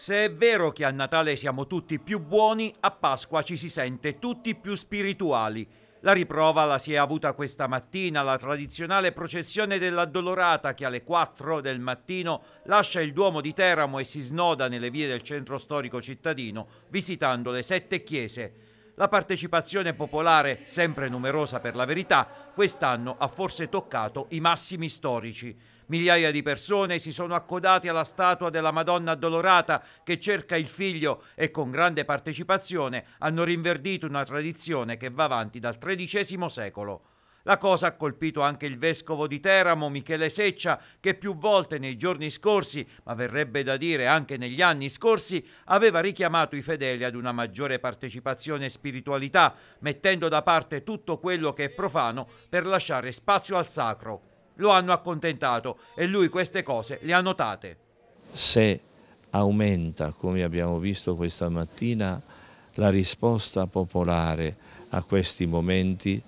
Se è vero che a Natale siamo tutti più buoni, a Pasqua ci si sente tutti più spirituali. La riprova la si è avuta questa mattina, la tradizionale processione dell'Addolorata che alle 4 del mattino lascia il Duomo di Teramo e si snoda nelle vie del centro storico cittadino, visitando le sette chiese. La partecipazione popolare, sempre numerosa per la verità, quest'anno ha forse toccato i massimi storici. Migliaia di persone si sono accodati alla statua della Madonna Addolorata che cerca il figlio e con grande partecipazione hanno rinverdito una tradizione che va avanti dal XIII secolo. La cosa ha colpito anche il vescovo di Teramo, Michele Seccia, che più volte nei giorni scorsi, ma verrebbe da dire anche negli anni scorsi, aveva richiamato i fedeli ad una maggiore partecipazione e spiritualità, mettendo da parte tutto quello che è profano per lasciare spazio al sacro. Lo hanno accontentato e lui queste cose le ha notate. Se aumenta, come abbiamo visto questa mattina, la risposta popolare a questi momenti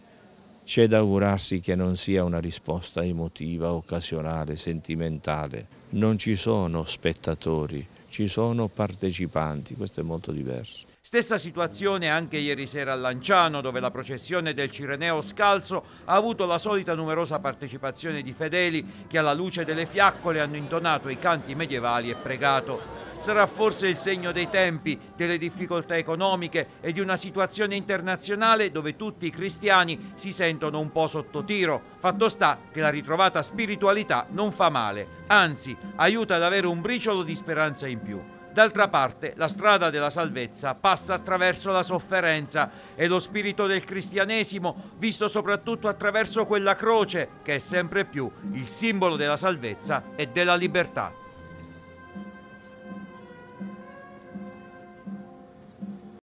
c'è da augurarsi che non sia una risposta emotiva, occasionale, sentimentale. Non ci sono spettatori, ci sono partecipanti, questo è molto diverso. Stessa situazione anche ieri sera a Lanciano, dove la processione del Cireneo Scalzo ha avuto la solita numerosa partecipazione di fedeli che alla luce delle fiaccole hanno intonato i canti medievali e pregato sarà forse il segno dei tempi, delle difficoltà economiche e di una situazione internazionale dove tutti i cristiani si sentono un po' sotto tiro. Fatto sta che la ritrovata spiritualità non fa male, anzi aiuta ad avere un briciolo di speranza in più. D'altra parte, la strada della salvezza passa attraverso la sofferenza e lo spirito del cristianesimo, visto soprattutto attraverso quella croce che è sempre più il simbolo della salvezza e della libertà.